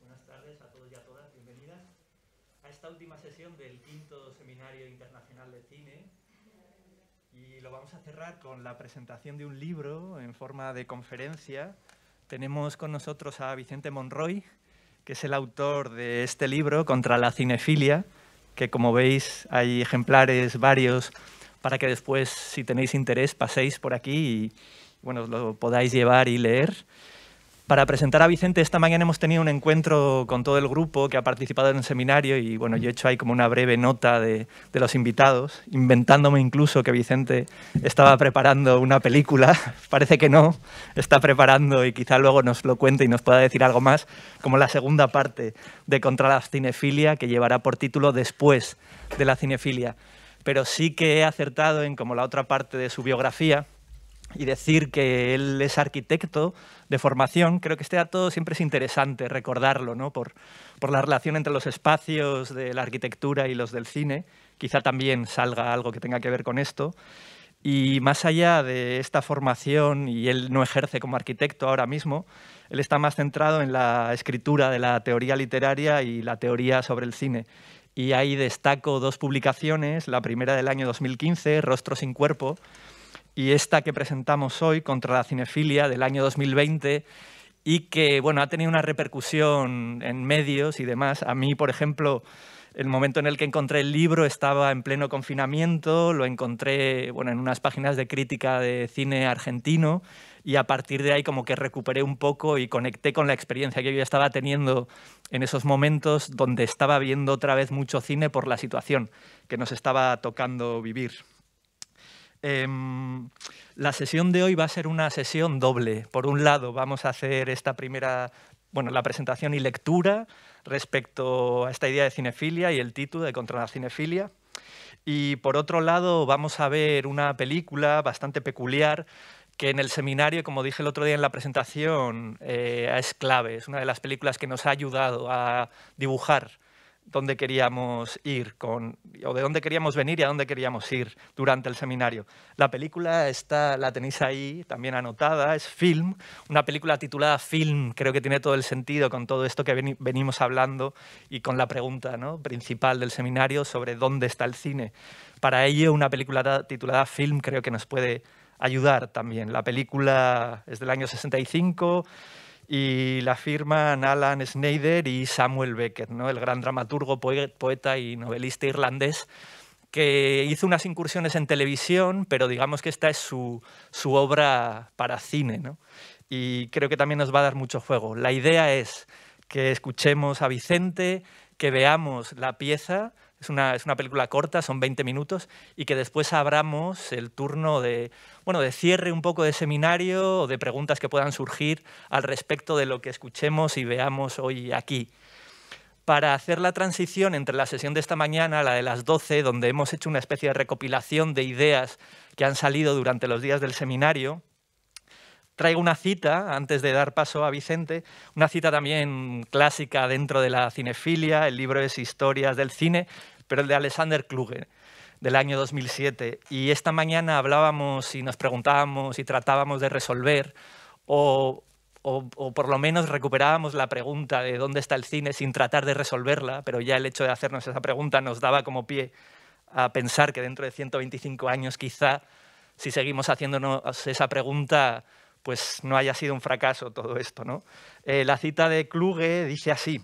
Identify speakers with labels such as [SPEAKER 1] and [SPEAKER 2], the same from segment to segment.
[SPEAKER 1] Buenas tardes a todos y a todas, bienvenidas a esta última sesión del quinto Seminario Internacional de Cine. Y lo vamos a cerrar con la presentación de un libro en forma de conferencia. Tenemos con nosotros a Vicente Monroy, que es el autor de este libro, Contra la cinefilia, que como veis hay ejemplares varios para que después, si tenéis interés, paséis por aquí y bueno, lo podáis llevar y leer. Para presentar a Vicente, esta mañana hemos tenido un encuentro con todo el grupo que ha participado en el seminario y bueno, yo he hecho ahí como una breve nota de, los invitados, inventándome incluso que Vicente estaba preparando una película. Parece que no, está preparando y quizá luego nos lo cuente y nos pueda decir algo más, como la segunda parte de Contra la Cinefilia, que llevará por título Después de la Cinefilia. Pero sí que he acertado en como la otra parte de su biografía, y decir que él es arquitecto de formación, creo que este dato siempre es interesante recordarlo, ¿no? por, por la relación entre los espacios de la arquitectura y los del cine. Quizá también salga algo que tenga que ver con esto. Y más allá de esta formación, y él no ejerce como arquitecto ahora mismo, él está más centrado en la escritura de la teoría literaria y la teoría sobre el cine. Y ahí destaco dos publicaciones, la primera del año 2015, Rostro sin cuerpo, y esta que presentamos hoy contra la cinefilia del año 2020 y que bueno, ha tenido una repercusión en medios y demás. A mí, por ejemplo, el momento en el que encontré el libro estaba en pleno confinamiento, lo encontré bueno, en unas páginas de crítica de cine argentino y a partir de ahí como que recuperé un poco y conecté con la experiencia que yo ya estaba teniendo en esos momentos donde estaba viendo otra vez mucho cine por la situación que nos estaba tocando vivir. Em, la sesión de hoy va a ser una sesión doble. Por un lado, vamos a hacer esta primera, bueno, la presentación y lectura respecto a esta idea de cinefilia y el título de Contra la cinefilia. Y por otro lado, vamos a ver una película bastante peculiar que en el seminario, como dije el otro día en la presentación, eh, es clave. Es una de las películas que nos ha ayudado a dibujar dónde queríamos ir con, o de dónde queríamos venir y a dónde queríamos ir durante el seminario. La película está, la tenéis ahí también anotada, es Film, una película titulada Film, creo que tiene todo el sentido con todo esto que venimos hablando y con la pregunta principal del seminario sobre dónde está el cine. Para ello, una película titulada Film creo que nos puede ayudar también. La película es del año 65 y la firman Alan Schneider y Samuel Beckett, ¿no? el gran dramaturgo, poeta y novelista irlandés que hizo unas incursiones en televisión, pero digamos que esta es su, obra para cine. Y creo que también nos va a dar mucho juego. La idea es que escuchemos a Vicente, que veamos la pieza es una, película corta, son 20 minutos, y que después abramos el turno de, bueno, de cierre un poco de seminario o de preguntas que puedan surgir al respecto de lo que escuchemos y veamos hoy aquí. Para hacer la transición entre la sesión de esta mañana, la de las 12, donde hemos hecho una especie de recopilación de ideas que han salido durante los días del seminario, traigo una cita, antes de dar paso a Vicente, una cita también clásica dentro de la cinefilia, el libro es Historias del Cine, pero el de Alexander Kluge, del año 2007. Y esta mañana hablábamos y nos preguntábamos y tratábamos de resolver o, o, o, por lo menos recuperábamos la pregunta de dónde está el cine sin tratar de resolverla, pero ya el hecho de hacernos esa pregunta nos daba como pie a pensar que dentro de 125 años quizá, si seguimos haciéndonos esa pregunta, pues no haya sido un fracaso todo esto. ¿no? Eh, la cita de Kluge dice así,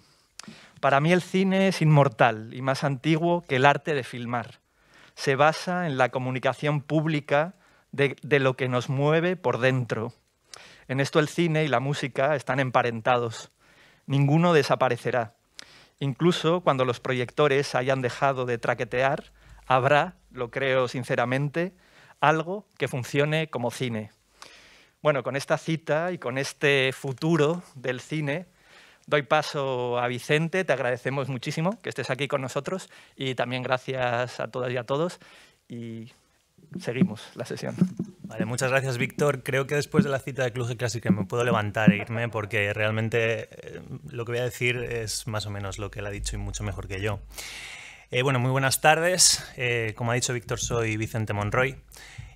[SPEAKER 1] para mí el cine es inmortal y más antiguo que el arte de filmar. Se basa en la comunicación pública de, de lo que nos mueve por dentro. En esto el cine y la música están emparentados. Ninguno desaparecerá. Incluso cuando los proyectores hayan dejado de traquetear, habrá, lo creo sinceramente, algo que funcione como cine bueno, con esta cita y con este futuro del cine, doy paso a Vicente. Te agradecemos muchísimo que estés aquí con nosotros y también gracias a todas y a todos. Y seguimos la sesión.
[SPEAKER 2] Vale, muchas gracias, Víctor. Creo que después de la cita de Cluje Clásica me puedo levantar e irme porque realmente eh, lo que voy a decir es más o menos lo que él ha dicho y mucho mejor que yo. Eh, bueno, muy buenas tardes. Eh, como ha dicho Víctor, soy Vicente Monroy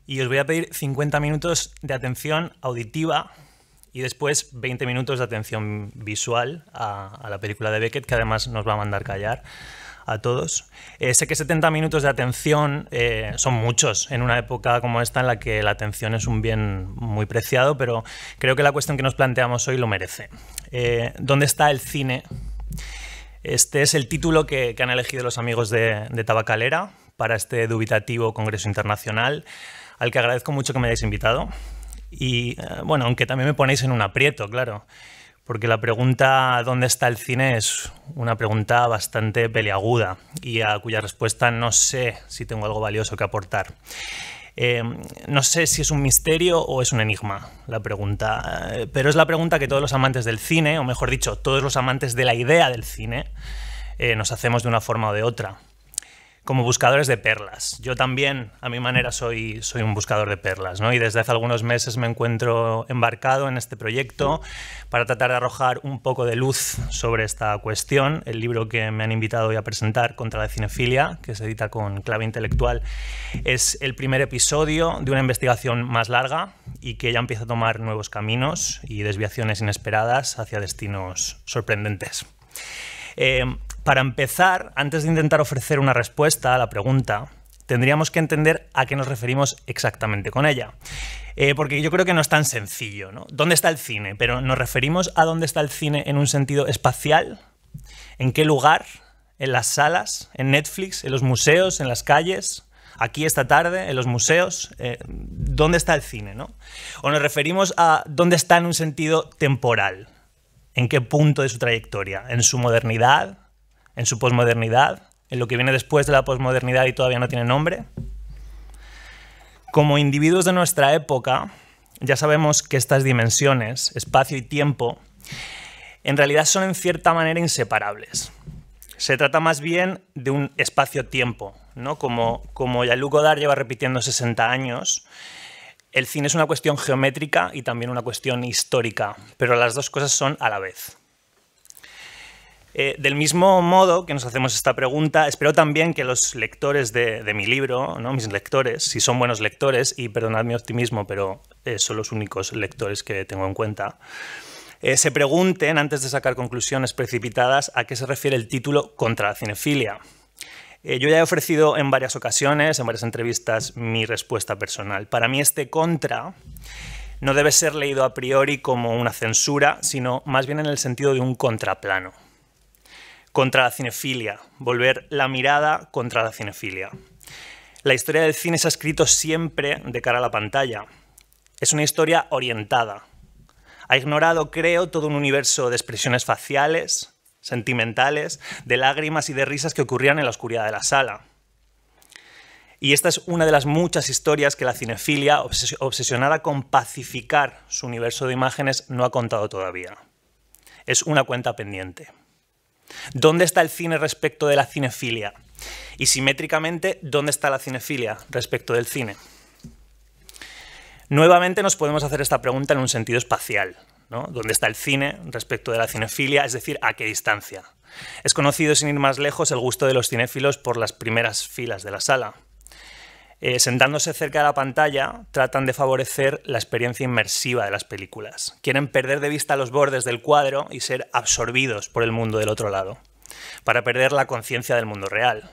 [SPEAKER 2] y os voy a pedir 50 minutos de atención auditiva y después 20 minutos de atención visual a, la película de Beckett, que además nos va a mandar callar a todos. Eh, sé que 70 minutos de atención eh, son muchos en una época como esta en la que la atención es un bien muy preciado, pero creo que la cuestión que nos planteamos hoy lo merece. Eh, ¿Dónde está el cine? Este es el título que, han elegido los amigos de Tabacalera para este dubitativo Congreso Internacional al que agradezco mucho que me hayáis invitado. Y eh, bueno, aunque también me ponéis en un aprieto, claro, porque la pregunta ¿dónde está el cine? es una pregunta bastante peliaguda y a cuya respuesta no sé si tengo algo valioso que aportar. Eh, no sé si es un misterio o es un enigma la pregunta, eh, pero es la pregunta que todos los amantes del cine, o mejor dicho, todos los amantes de la idea del cine, nos hacemos de una forma o de otra como buscadores de perlas. Yo también, a mi manera, soy, soy un buscador de perlas, ¿no? Y desde hace algunos meses me encuentro embarcado en este proyecto para tratar de arrojar un poco de luz sobre esta cuestión. El libro que me han invitado hoy a presentar, Contra la cinefilia, que se edita con clave intelectual, es el primer episodio de una investigación más larga y que ya empieza a tomar nuevos caminos y desviaciones inesperadas hacia destinos sorprendentes. Eh, para empezar, antes de intentar ofrecer una respuesta a la pregunta, tendríamos que entender a qué nos referimos exactamente con ella. Eh, porque yo creo que no es tan sencillo, ¿no? ¿Dónde está el cine? Pero nos referimos a dónde está el cine en un sentido espacial, en qué lugar, en las salas, en Netflix, en los museos, en las calles, aquí esta tarde, en los museos, eh, ¿dónde está el cine? ¿no? O nos referimos a dónde está en un sentido temporal, en qué punto de su trayectoria, en su modernidad, en su posmodernidad, en lo que viene después de la posmodernidad y todavía no tiene nombre. Como individuos de nuestra época, ya sabemos que estas dimensiones, espacio y tiempo, en realidad son en cierta manera inseparables. Se trata más bien de un espacio-tiempo, ¿no? Como, como Jean-Luc Godard lleva repitiendo 60 años, el cine es una cuestión geométrica y también una cuestión histórica, pero las dos cosas son a la vez. Eh, del mismo modo que nos hacemos esta pregunta, espero también que los lectores de, mi libro, ¿no? mis lectores, si son buenos lectores, y perdonad mi optimismo, pero eh, son los únicos lectores que tengo en cuenta, eh, se pregunten, antes de sacar conclusiones precipitadas, a qué se refiere el título contra la cinefilia. yo ya he ofrecido en varias ocasiones, en varias entrevistas, mi respuesta personal. Para mí este contra no debe ser leído a priori como una censura, sino más bien en el sentido de un contraplano. Contra la cinefilia, volver la mirada contra la cinefilia. La historia del cine se ha escrito siempre de cara a la pantalla. Es una historia orientada. Ha ignorado, creo, todo un universo de expresiones faciales, sentimentales, de lágrimas y de risas que ocurrían en la oscuridad de la sala. Y esta es una de las muchas historias que la cinefilia, obsesionada con pacificar su universo de imágenes, no ha contado todavía. Es una cuenta pendiente. ¿Dónde está el cine respecto de la cinefilia? Y simétricamente, ¿dónde está la cinefilia respecto del cine? Nuevamente nos podemos hacer esta pregunta en un sentido espacial. ¿no? ¿Dónde está el cine respecto de la cinefilia? Es decir, ¿a qué distancia? Es conocido, sin ir más lejos, el gusto de los cinéfilos por las primeras filas de la sala. Eh, sentándose cerca de la pantalla, tratan de favorecer la experiencia inmersiva de las películas. Quieren perder de vista los bordes del cuadro y ser absorbidos por el mundo del otro lado, para perder la conciencia del mundo real.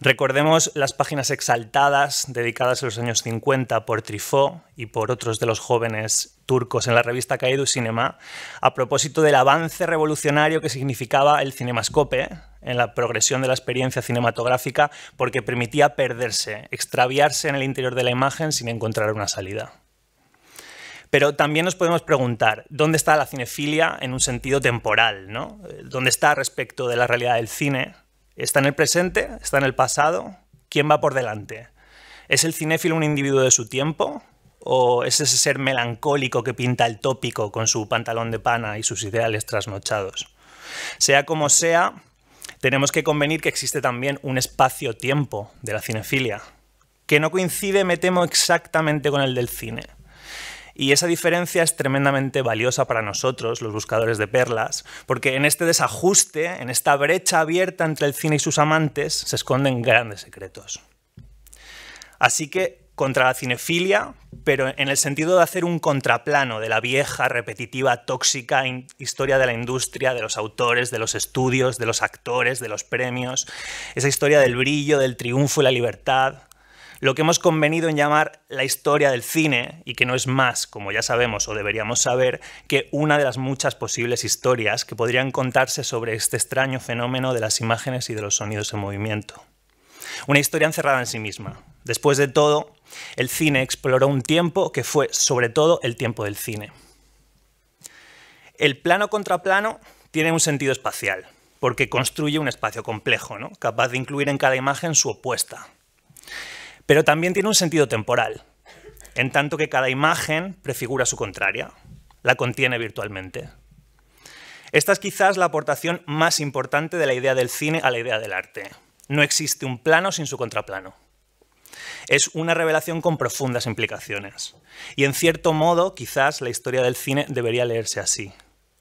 [SPEAKER 2] Recordemos las páginas exaltadas dedicadas en los años 50 por Trifó y por otros de los jóvenes turcos en la revista Kaidu Cinema a propósito del avance revolucionario que significaba el cinemascope, en la progresión de la experiencia cinematográfica porque permitía perderse, extraviarse en el interior de la imagen sin encontrar una salida. Pero también nos podemos preguntar, ¿dónde está la cinefilia en un sentido temporal? ¿no? ¿Dónde está respecto de la realidad del cine? ¿Está en el presente? ¿Está en el pasado? ¿Quién va por delante? ¿Es el cinéfilo un individuo de su tiempo? ¿O es ese ser melancólico que pinta el tópico con su pantalón de pana y sus ideales trasnochados? Sea como sea, tenemos que convenir que existe también un espacio-tiempo de la cinefilia, que no coincide, me temo, exactamente con el del cine. Y esa diferencia es tremendamente valiosa para nosotros, los buscadores de perlas, porque en este desajuste, en esta brecha abierta entre el cine y sus amantes, se esconden grandes secretos. Así que contra la cinefilia, pero en el sentido de hacer un contraplano de la vieja, repetitiva, tóxica historia de la industria, de los autores, de los estudios, de los actores, de los premios, esa historia del brillo, del triunfo y la libertad, lo que hemos convenido en llamar la historia del cine, y que no es más, como ya sabemos o deberíamos saber, que una de las muchas posibles historias que podrían contarse sobre este extraño fenómeno de las imágenes y de los sonidos en movimiento. Una historia encerrada en sí misma. Después de todo, el cine exploró un tiempo que fue sobre todo el tiempo del cine. El plano contraplano tiene un sentido espacial, porque construye un espacio complejo, ¿no? capaz de incluir en cada imagen su opuesta. Pero también tiene un sentido temporal, en tanto que cada imagen prefigura su contraria, la contiene virtualmente. Esta es quizás la aportación más importante de la idea del cine a la idea del arte. No existe un plano sin su contraplano. Es una revelación con profundas implicaciones. Y en cierto modo, quizás la historia del cine debería leerse así,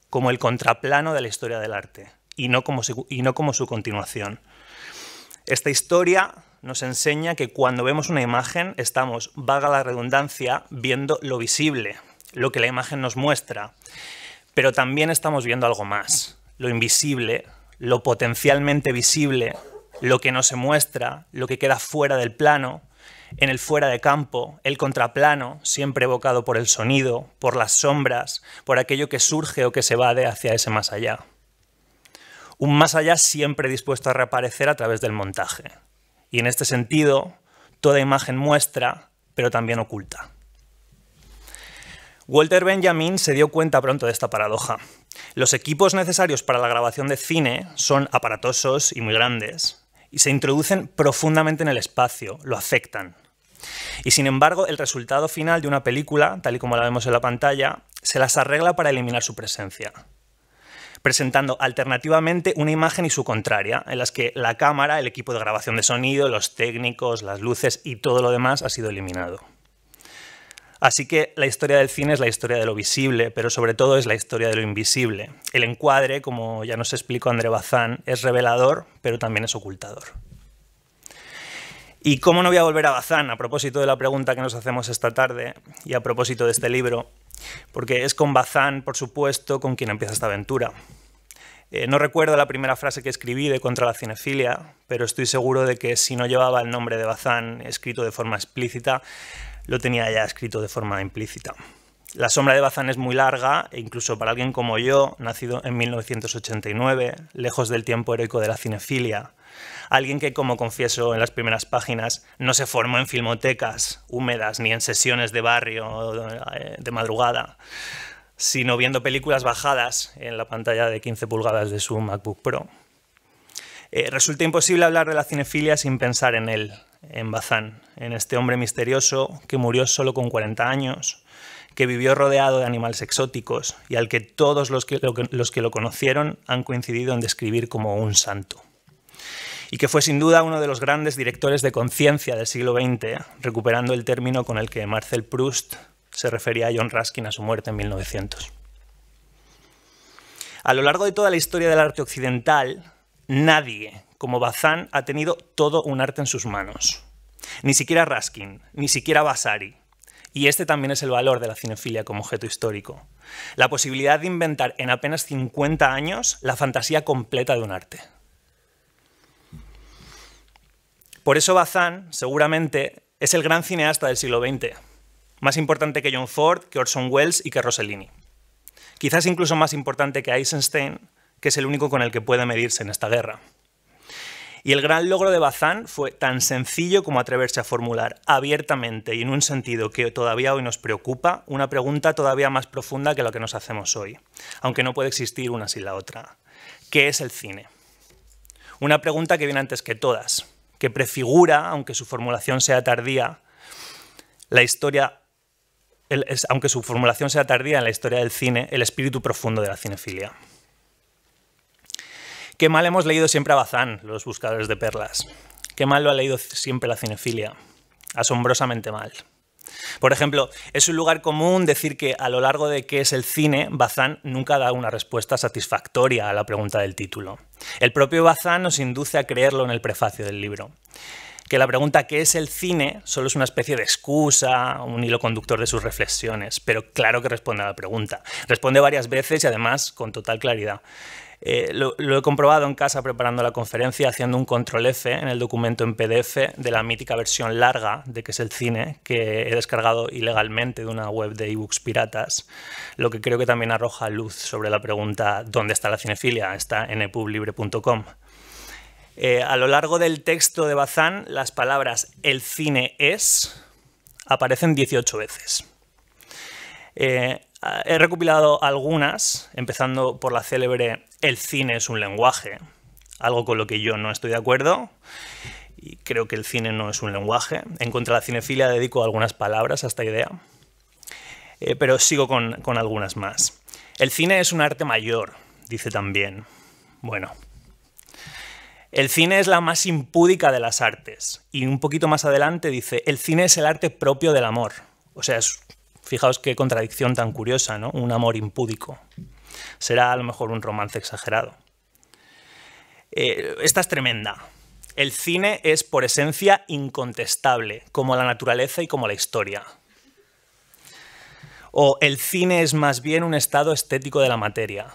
[SPEAKER 2] como el contraplano de la historia del arte, y no como su, y no como su continuación. Esta historia nos enseña que cuando vemos una imagen estamos, vaga la redundancia, viendo lo visible, lo que la imagen nos muestra, pero también estamos viendo algo más, lo invisible, lo potencialmente visible, lo que no se muestra, lo que queda fuera del plano, en el fuera de campo, el contraplano, siempre evocado por el sonido, por las sombras, por aquello que surge o que se evade hacia ese más allá. Un más allá siempre dispuesto a reaparecer a través del montaje. Y en este sentido, toda imagen muestra, pero también oculta. Walter Benjamin se dio cuenta pronto de esta paradoja. Los equipos necesarios para la grabación de cine son aparatosos y muy grandes, y se introducen profundamente en el espacio, lo afectan. Y sin embargo, el resultado final de una película, tal y como la vemos en la pantalla, se las arregla para eliminar su presencia, presentando alternativamente una imagen y su contraria, en las que la cámara, el equipo de grabación de sonido, los técnicos, las luces y todo lo demás ha sido eliminado. Así que la historia del cine es la historia de lo visible, pero sobre todo es la historia de lo invisible. El encuadre, como ya nos explicó André Bazán, es revelador, pero también es ocultador. Y cómo no voy a volver a Bazán a propósito de la pregunta que nos hacemos esta tarde y a propósito de este libro, porque es con Bazán, por supuesto, con quien empieza esta aventura. Eh, no recuerdo la primera frase que escribí de Contra la cinefilia, pero estoy seguro de que si no llevaba el nombre de Bazán escrito de forma explícita, lo tenía ya escrito de forma implícita. La sombra de Bazán es muy larga e incluso para alguien como yo, nacido en 1989, lejos del tiempo heroico de la cinefilia, alguien que, como confieso en las primeras páginas, no se formó en filmotecas húmedas ni en sesiones de barrio eh, de madrugada, sino viendo películas bajadas en la pantalla de 15 pulgadas de su MacBook Pro. Eh, resulta imposible hablar de la cinefilia sin pensar en él, en Bazán, en este hombre misterioso que murió solo con 40 años, que vivió rodeado de animales exóticos y al que todos los que lo, conocieron han coincidido en describir como un santo. Y que fue sin duda uno de los grandes directores de conciencia del siglo XX, recuperando el término con el que Marcel Proust se refería a John Ruskin a su muerte en 1900. A lo largo de toda la historia del arte occidental, nadie como Bazán ha tenido todo un arte en sus manos. Ni siquiera Raskin, ni siquiera Vasari. Y este también es el valor de la cinefilia como objeto histórico. La posibilidad de inventar en apenas 50 años la fantasía completa de un arte. Por eso Bazán, seguramente, es el gran cineasta del siglo XX, más importante que John Ford, que Orson Welles y que Rossellini. Quizás incluso más importante que Eisenstein, que es el único con el que puede medirse en esta guerra. Y el gran logro de Bazán fue tan sencillo como atreverse a formular abiertamente y en un sentido que todavía hoy nos preocupa, una pregunta todavía más profunda que la que nos hacemos hoy, aunque no puede existir una sin la otra. ¿Qué es el cine? Una pregunta que viene antes que todas, que prefigura, aunque su formulación sea tardía, la historia, aunque su formulación sea tardía en la historia del cine, el espíritu profundo de la cinefilia. Qué mal hemos leído siempre a Bazán, los buscadores de perlas. Qué mal lo ha leído siempre la cinefilia. Asombrosamente mal. Por ejemplo, es un lugar común decir que a lo largo de qué es el cine, Bazán nunca da una respuesta satisfactoria a la pregunta del título. El propio Bazán nos induce a creerlo en el prefacio del libro. Que la pregunta qué es el cine solo es una especie de excusa, un hilo conductor de sus reflexiones, pero claro que responde a la pregunta. Responde varias veces y además con total claridad. Eh, lo, he comprobado en casa preparando la conferencia, haciendo un control F en el documento en PDF de la mítica versión larga de que es el cine, que he descargado ilegalmente de una web de ebooks piratas, lo que creo que también arroja luz sobre la pregunta ¿dónde está la cinefilia? Está en epublibre.com. Eh, a lo largo del texto de Bazán, las palabras el cine es aparecen 18 veces. Eh, Ah, he recopilado algunas, empezando por la célebre El cine es un lenguaje, algo con lo que yo no estoy de acuerdo. Y creo que el cine no es un lenguaje. En contra de la cinefilia dedico algunas palabras a esta idea, eh, pero sigo con, con algunas más. El cine es un arte mayor, dice también. Bueno, el cine es la más impúdica de las artes. Y un poquito más adelante dice, el cine es el arte propio del amor. O sea, es Fijaos qué contradicción tan curiosa, ¿no? Un amor impúdico. Será a lo mejor un romance exagerado. Eh, esta es tremenda. El cine es por esencia incontestable, como la naturaleza y como la historia. O el cine es más bien un estado estético de la materia.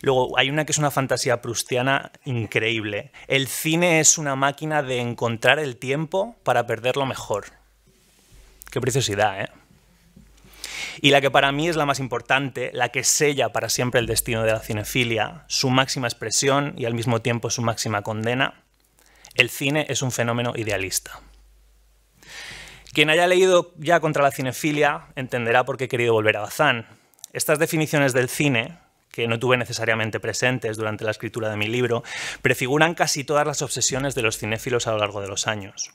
[SPEAKER 2] Luego hay una que es una fantasía prustiana increíble. El cine es una máquina de encontrar el tiempo para perderlo mejor. Qué preciosidad, ¿eh? Y la que para mí es la más importante, la que sella para siempre el destino de la cinefilia, su máxima expresión y al mismo tiempo su máxima condena, el cine es un fenómeno idealista. Quien haya leído ya contra la cinefilia entenderá por qué he querido volver a Bazán. Estas definiciones del cine, que no tuve necesariamente presentes durante la escritura de mi libro, prefiguran casi todas las obsesiones de los cinéfilos a lo largo de los años.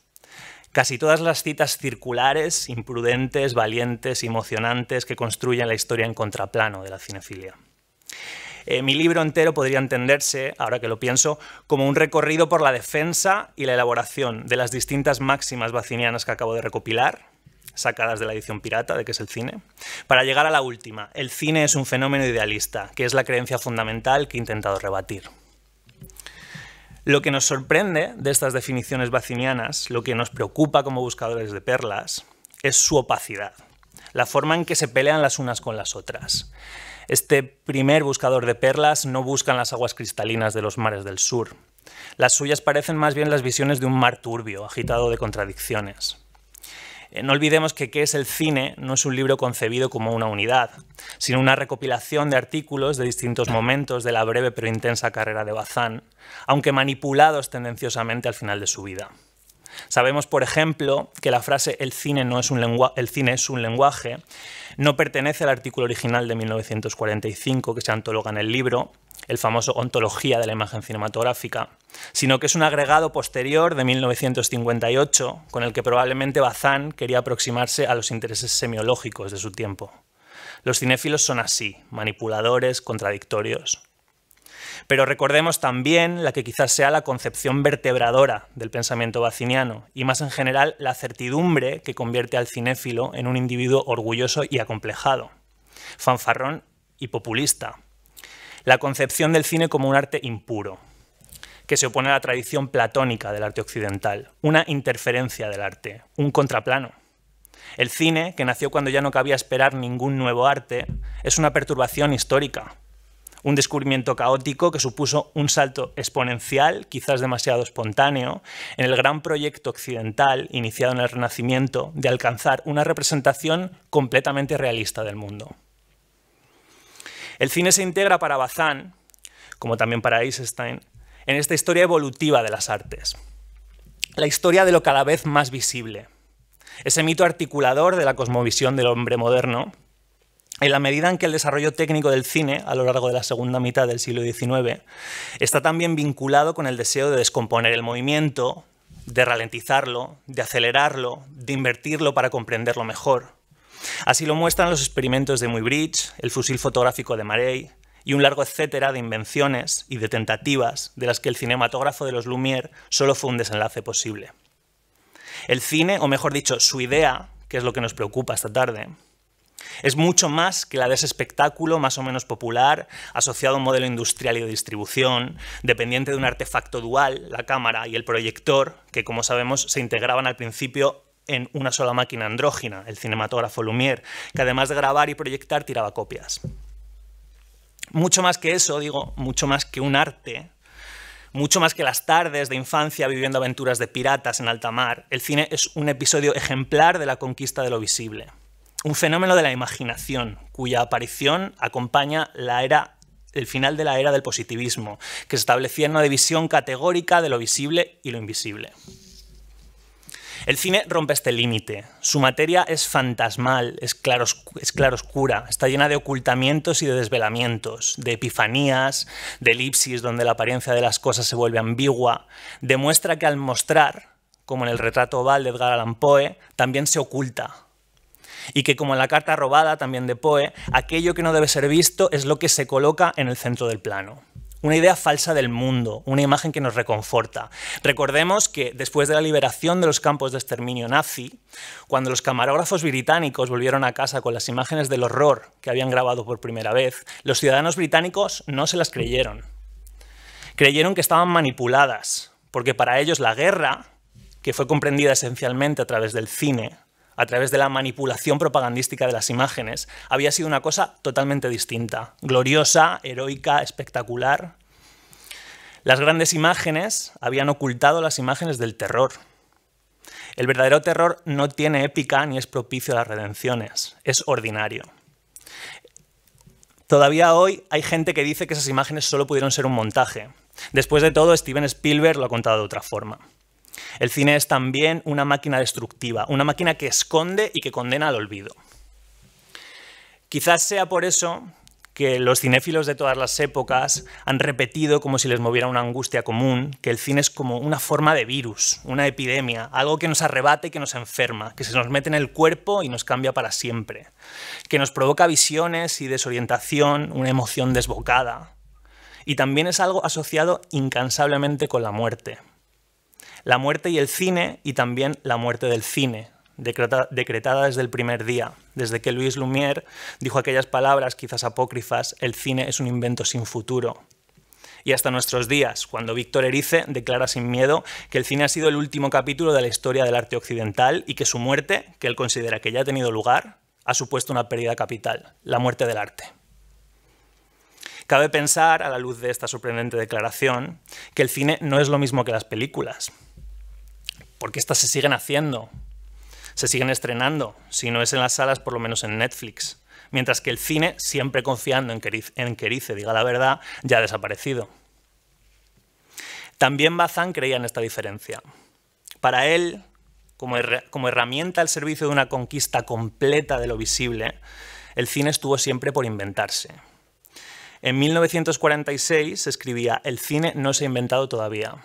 [SPEAKER 2] Casi todas las citas circulares, imprudentes, valientes, emocionantes que construyen la historia en contraplano de la cinefilia. Eh, mi libro entero podría entenderse, ahora que lo pienso, como un recorrido por la defensa y la elaboración de las distintas máximas vacinianas que acabo de recopilar, sacadas de la edición pirata de que es el cine, para llegar a la última. El cine es un fenómeno idealista, que es la creencia fundamental que he intentado rebatir. Lo que nos sorprende de estas definiciones bacinianas, lo que nos preocupa como buscadores de perlas, es su opacidad, la forma en que se pelean las unas con las otras. Este primer buscador de perlas no busca en las aguas cristalinas de los mares del sur. Las suyas parecen más bien las visiones de un mar turbio, agitado de contradicciones. Eh, no olvidemos que qué es el cine no es un libro concebido como una unidad, sino una recopilación de artículos de distintos momentos de la breve pero intensa carrera de Bazán, aunque manipulados tendenciosamente al final de su vida. Sabemos, por ejemplo, que la frase el cine, no es un el cine es un lenguaje no pertenece al artículo original de 1945 que se antologa en el libro, el famoso Ontología de la imagen cinematográfica, sino que es un agregado posterior de 1958 con el que probablemente Bazán quería aproximarse a los intereses semiológicos de su tiempo. Los cinéfilos son así, manipuladores, contradictorios. Pero recordemos también la que quizás sea la concepción vertebradora del pensamiento baciniano y más en general la certidumbre que convierte al cinéfilo en un individuo orgulloso y acomplejado, fanfarrón y populista, la concepción del cine como un arte impuro, que se opone a la tradición platónica del arte occidental, una interferencia del arte, un contraplano. El cine, que nació cuando ya no cabía esperar ningún nuevo arte, es una perturbación histórica, un descubrimiento caótico que supuso un salto exponencial, quizás demasiado espontáneo, en el gran proyecto occidental iniciado en el Renacimiento de alcanzar una representación completamente realista del mundo. El cine se integra para Bazán, como también para Eisenstein, en esta historia evolutiva de las artes. La historia de lo cada vez más visible. Ese mito articulador de la cosmovisión del hombre moderno, en la medida en que el desarrollo técnico del cine a lo largo de la segunda mitad del siglo XIX está también vinculado con el deseo de descomponer el movimiento, de ralentizarlo, de acelerarlo, de invertirlo para comprenderlo mejor. Así lo muestran los experimentos de Muybridge, el fusil fotográfico de Marey y un largo etcétera de invenciones y de tentativas de las que el cinematógrafo de los Lumière solo fue un desenlace posible. El cine, o mejor dicho, su idea, que es lo que nos preocupa esta tarde, es mucho más que la de ese espectáculo más o menos popular, asociado a un modelo industrial y de distribución, dependiente de un artefacto dual, la cámara y el proyector, que como sabemos se integraban al principio en una sola máquina andrógina, el cinematógrafo Lumière, que además de grabar y proyectar tiraba copias. Mucho más que eso, digo, mucho más que un arte, mucho más que las tardes de infancia viviendo aventuras de piratas en alta mar, el cine es un episodio ejemplar de la conquista de lo visible, un fenómeno de la imaginación, cuya aparición acompaña el final de la era del positivismo, que se establecía en una división categórica de lo visible y lo invisible. El cine rompe este límite. Su materia es fantasmal, es, claroscura, está llena de ocultamientos y de desvelamientos, de epifanías, de elipsis donde la apariencia de las cosas se vuelve ambigua. Demuestra que al mostrar, como en el retrato oval de Edgar Allan Poe, también se oculta, y que como en la carta robada también de Poe, aquello que no debe ser visto es lo que se coloca en el centro del plano una idea falsa del mundo, una imagen que nos reconforta. Recordemos que después de la liberación de los campos de exterminio nazi, cuando los camarógrafos británicos volvieron a casa con las imágenes del horror que habían grabado por primera vez, los ciudadanos británicos no se las creyeron. Creyeron que estaban manipuladas, porque para ellos la guerra, que fue comprendida esencialmente a través del cine, a través de la manipulación propagandística de las imágenes, había sido una cosa totalmente distinta, gloriosa, heroica, espectacular. Las grandes imágenes habían ocultado las imágenes del terror. El verdadero terror no tiene épica ni es propicio a las redenciones, es ordinario. Todavía hoy hay gente que dice que esas imágenes solo pudieron ser un montaje. Después de todo, Steven Spielberg lo ha contado de otra forma. El cine es también una máquina destructiva, una máquina que esconde y que condena al olvido. Quizás sea por eso que los cinéfilos de todas las épocas han repetido como si les moviera una angustia común, que el cine es como una forma de virus, una epidemia, algo que nos arrebata y que nos enferma, que se nos mete en el cuerpo y nos cambia para siempre, que nos provoca visiones y desorientación, una emoción desbocada. Y también es algo asociado incansablemente con la muerte, la muerte y el cine y también la muerte del cine, decretada, desde el primer día, desde que Luis Lumière dijo aquellas palabras quizás apócrifas, el cine es un invento sin futuro, y hasta nuestros días, cuando Víctor Erice declara sin miedo que el cine ha sido el último capítulo de la historia del arte occidental y que su muerte, que él considera que ya ha tenido lugar, ha supuesto una pérdida capital, la muerte del arte. Cabe pensar, a la luz de esta sorprendente declaración, que el cine no es lo mismo que las películas, porque estas se siguen haciendo, se siguen estrenando, si no es en las salas, por lo menos en Netflix. Mientras que el cine, siempre confiando en que, en diga la verdad, ya ha desaparecido. También Bazán creía en esta diferencia. Para él, como, herramienta al servicio de una conquista completa de lo visible, el cine estuvo siempre por inventarse. En 1946 se escribía, el cine no se ha inventado todavía.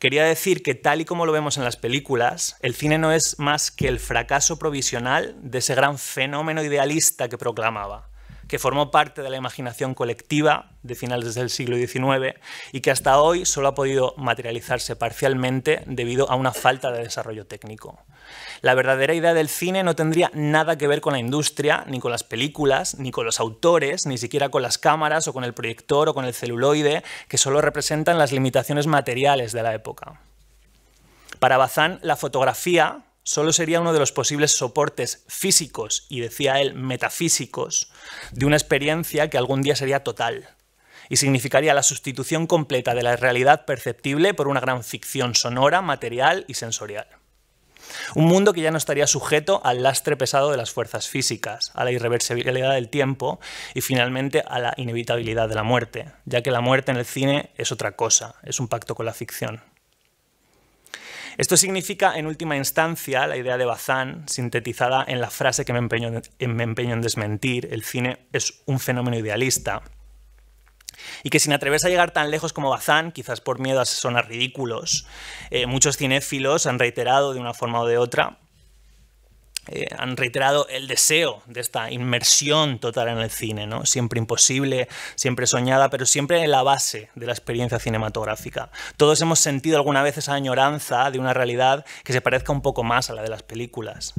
[SPEAKER 2] Quería decir que tal y como lo vemos en las películas, el cine no es más que el fracaso provisional de ese gran fenómeno idealista que proclamaba que formó parte de la imaginación colectiva de finales del siglo XIX y que hasta hoy solo ha podido materializarse parcialmente debido a una falta de desarrollo técnico. La verdadera idea del cine no tendría nada que ver con la industria, ni con las películas, ni con los autores, ni siquiera con las cámaras o con el proyector o con el celuloide, que solo representan las limitaciones materiales de la época. Para Bazán, la fotografía, solo sería uno de los posibles soportes físicos, y decía él, metafísicos, de una experiencia que algún día sería total, y significaría la sustitución completa de la realidad perceptible por una gran ficción sonora, material y sensorial. Un mundo que ya no estaría sujeto al lastre pesado de las fuerzas físicas, a la irreversibilidad del tiempo y finalmente a la inevitabilidad de la muerte, ya que la muerte en el cine es otra cosa, es un pacto con la ficción. Esto significa, en última instancia, la idea de Bazán, sintetizada en la frase que me empeño, en desmentir, el cine es un fenómeno idealista, y que sin atreverse a llegar tan lejos como Bazán, quizás por miedo a sonar ridículos, eh, muchos cinéfilos han reiterado de una forma o de otra eh, han reiterado el deseo de esta inmersión total en el cine, ¿no? Siempre imposible, siempre soñada, pero siempre en la base de la experiencia cinematográfica. Todos hemos sentido alguna vez esa añoranza de una realidad que se parezca un poco más a la de las películas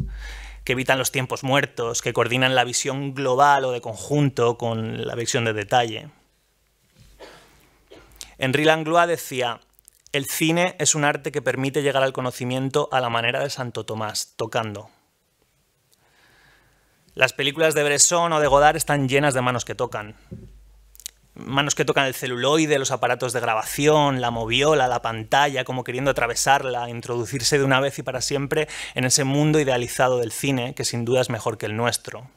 [SPEAKER 2] que evitan los tiempos muertos, que coordinan la visión global o de conjunto con la visión de detalle. Henri Langlois decía, el cine es un arte que permite llegar al conocimiento a la manera de Santo Tomás, tocando. Las películas de Bresson o de Godard están llenas de manos que tocan. Manos que tocan el celuloide, los aparatos de grabación, la moviola, la pantalla, como queriendo atravesarla, introducirse de una vez y para siempre en ese mundo idealizado del cine, que sin duda es mejor que el nuestro.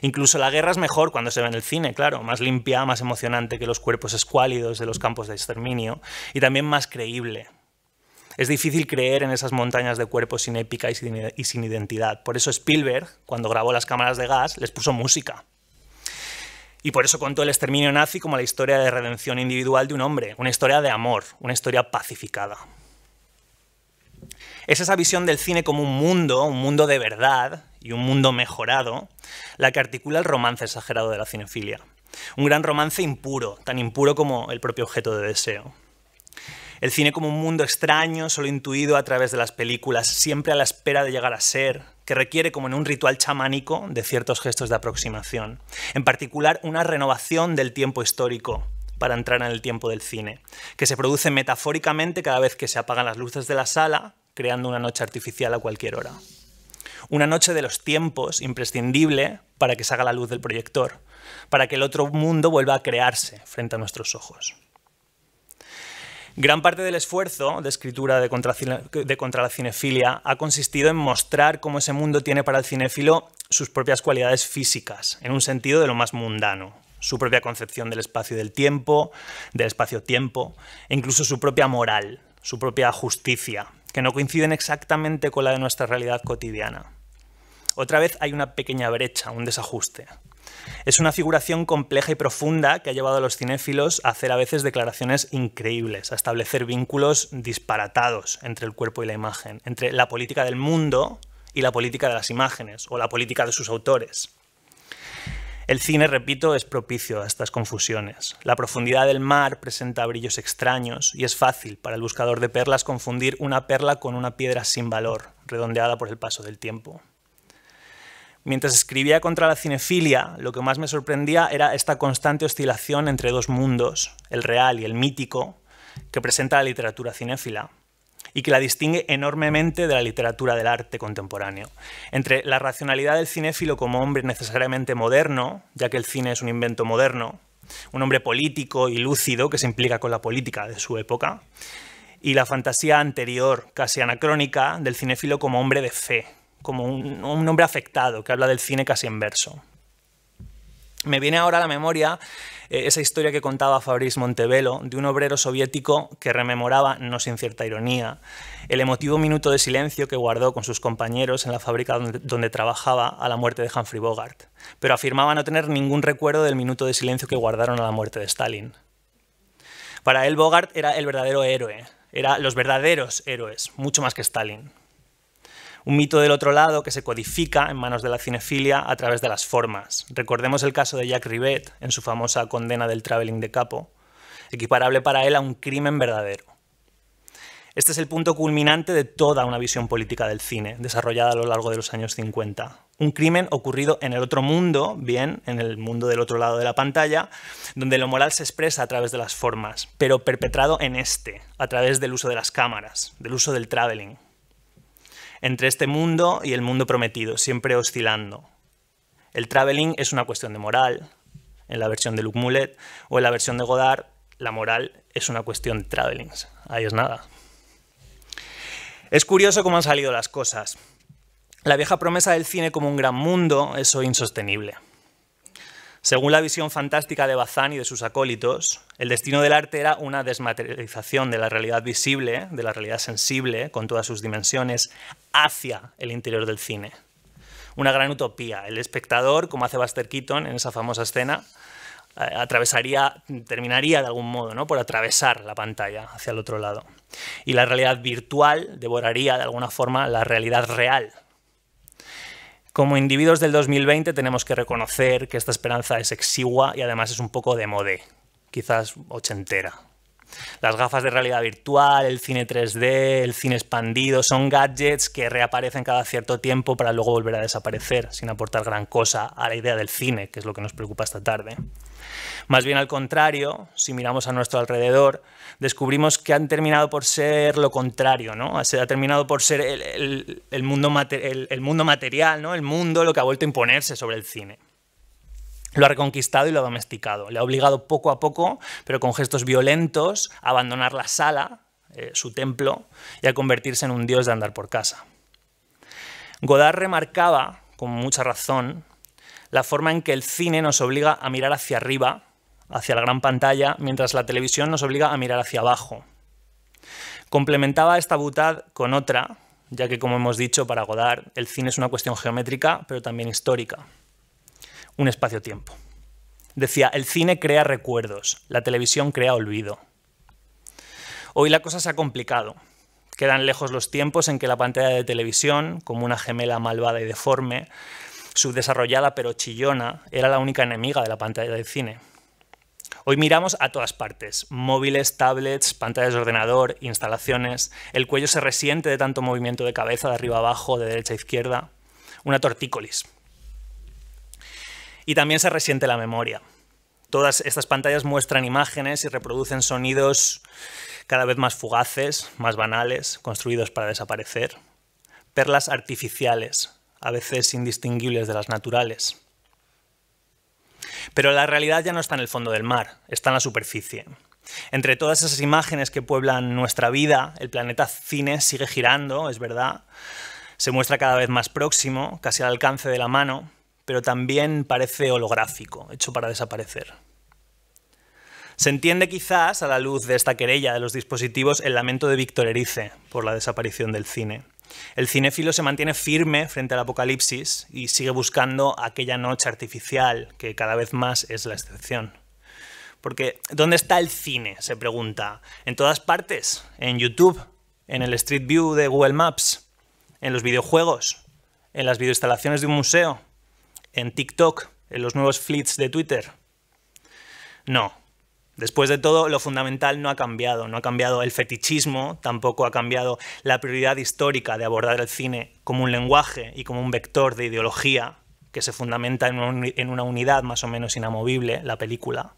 [SPEAKER 2] Incluso la guerra es mejor cuando se ve en el cine, claro, más limpia, más emocionante que los cuerpos escuálidos de los campos de exterminio, y también más creíble, es difícil creer en esas montañas de cuerpos sin épica y sin, identidad. Por eso Spielberg, cuando grabó las cámaras de gas, les puso música. Y por eso contó el exterminio nazi como la historia de redención individual de un hombre, una historia de amor, una historia pacificada. Es esa visión del cine como un mundo, un mundo de verdad y un mundo mejorado, la que articula el romance exagerado de la cinefilia. Un gran romance impuro, tan impuro como el propio objeto de deseo. El cine como un mundo extraño, solo intuido a través de las películas, siempre a la espera de llegar a ser, que requiere, como en un ritual chamánico, de ciertos gestos de aproximación. En particular, una renovación del tiempo histórico, para entrar en el tiempo del cine, que se produce metafóricamente cada vez que se apagan las luces de la sala, creando una noche artificial a cualquier hora. Una noche de los tiempos imprescindible para que salga la luz del proyector, para que el otro mundo vuelva a crearse frente a nuestros ojos. Gran parte del esfuerzo de escritura de contra, la cinefilia ha consistido en mostrar cómo ese mundo tiene para el cinéfilo sus propias cualidades físicas, en un sentido de lo más mundano, su propia concepción del espacio y del tiempo, del espacio-tiempo, e incluso su propia moral, su propia justicia, que no coinciden exactamente con la de nuestra realidad cotidiana. Otra vez hay una pequeña brecha, un desajuste. Es una figuración compleja y profunda que ha llevado a los cinéfilos a hacer a veces declaraciones increíbles, a establecer vínculos disparatados entre el cuerpo y la imagen, entre la política del mundo y la política de las imágenes, o la política de sus autores. El cine, repito, es propicio a estas confusiones. La profundidad del mar presenta brillos extraños y es fácil para el buscador de perlas confundir una perla con una piedra sin valor, redondeada por el paso del tiempo. Mientras escribía contra la cinefilia, lo que más me sorprendía era esta constante oscilación entre dos mundos, el real y el mítico, que presenta la literatura cinéfila y que la distingue enormemente de la literatura del arte contemporáneo. Entre la racionalidad del cinéfilo como hombre necesariamente moderno, ya que el cine es un invento moderno, un hombre político y lúcido que se implica con la política de su época, y la fantasía anterior, casi anacrónica, del cinéfilo como hombre de fe, como un, hombre afectado que habla del cine casi en verso. Me viene ahora a la memoria eh, esa historia que contaba Fabrice Montevelo de un obrero soviético que rememoraba, no sin cierta ironía, el emotivo minuto de silencio que guardó con sus compañeros en la fábrica donde, donde, trabajaba a la muerte de Humphrey Bogart, pero afirmaba no tener ningún recuerdo del minuto de silencio que guardaron a la muerte de Stalin. Para él Bogart era el verdadero héroe, eran los verdaderos héroes, mucho más que Stalin. Un mito del otro lado que se codifica en manos de la cinefilia a través de las formas. Recordemos el caso de Jacques Rivet en su famosa condena del travelling de capo, equiparable para él a un crimen verdadero. Este es el punto culminante de toda una visión política del cine, desarrollada a lo largo de los años 50. Un crimen ocurrido en el otro mundo, bien, en el mundo del otro lado de la pantalla, donde lo moral se expresa a través de las formas, pero perpetrado en este, a través del uso de las cámaras, del uso del travelling, entre este mundo y el mundo prometido, siempre oscilando. El traveling es una cuestión de moral, en la versión de Luke Mullet, o en la versión de Godard, la moral es una cuestión de travelings. Ahí es nada. Es curioso cómo han salido las cosas. La vieja promesa del cine como un gran mundo, es hoy insostenible. Según la visión fantástica de Bazán y de sus acólitos, el destino del arte era una desmaterialización de la realidad visible, de la realidad sensible, con todas sus dimensiones, hacia el interior del cine. Una gran utopía. El espectador, como hace Buster Keaton en esa famosa escena, eh, atravesaría, terminaría de algún modo, ¿no? Por atravesar la pantalla hacia el otro lado. Y la realidad virtual devoraría de alguna forma la realidad real como individuos del 2020 tenemos que reconocer que esta esperanza es exigua y además es un poco de modé, quizás ochentera. Las gafas de realidad virtual, el cine 3D, el cine expandido, son gadgets que reaparecen cada cierto tiempo para luego volver a desaparecer, sin aportar gran cosa a la idea del cine, que es lo que nos preocupa esta tarde. Más bien al contrario, si miramos a nuestro alrededor, descubrimos que han terminado por ser lo contrario, ¿no? Se ha terminado por ser el, mundo, el, mundo material, ¿no? El mundo lo que ha vuelto a imponerse sobre el cine. Lo ha reconquistado y lo ha domesticado. Le ha obligado poco a poco, pero con gestos violentos, a abandonar la sala, eh, su templo, y a convertirse en un dios de andar por casa. Godard remarcaba, con mucha razón, la forma en que el cine nos obliga a mirar hacia arriba hacia la gran pantalla, mientras la televisión nos obliga a mirar hacia abajo. Complementaba esta butad con otra, ya que como hemos dicho para Godard, el cine es una cuestión geométrica, pero también histórica. Un espacio-tiempo. Decía, el cine crea recuerdos, la televisión crea olvido. Hoy la cosa se ha complicado. Quedan lejos los tiempos en que la pantalla de televisión, como una gemela malvada y deforme, subdesarrollada pero chillona, era la única enemiga de la pantalla de cine. Hoy miramos a todas partes, móviles, tablets, pantallas de ordenador, instalaciones, el cuello se resiente de tanto movimiento de cabeza de arriba abajo, de derecha a izquierda, una tortícolis. Y también se resiente la memoria. Todas estas pantallas muestran imágenes y reproducen sonidos cada vez más fugaces, más banales, construidos para desaparecer. Perlas artificiales, a veces indistinguibles de las naturales. Pero la realidad ya no está en el fondo del mar, está en la superficie. Entre todas esas imágenes que pueblan nuestra vida, el planeta cine sigue girando, es verdad, se muestra cada vez más próximo, casi al alcance de la mano, pero también parece holográfico, hecho para desaparecer. Se entiende quizás, a la luz de esta querella de los dispositivos, el lamento de Víctor Erice por la desaparición del cine. El cinéfilo se mantiene firme frente al apocalipsis y sigue buscando aquella noche artificial que cada vez más es la excepción. Porque, ¿dónde está el cine? Se pregunta. En todas partes. En YouTube, en el Street View de Google Maps, en los videojuegos, en las videoinstalaciones de un museo, en TikTok, en los nuevos fleets de Twitter. No, Después de todo, lo fundamental no ha cambiado. No ha cambiado el fetichismo, tampoco ha cambiado la prioridad histórica de abordar el cine como un lenguaje y como un vector de ideología que se fundamenta en una unidad más o menos inamovible, la película.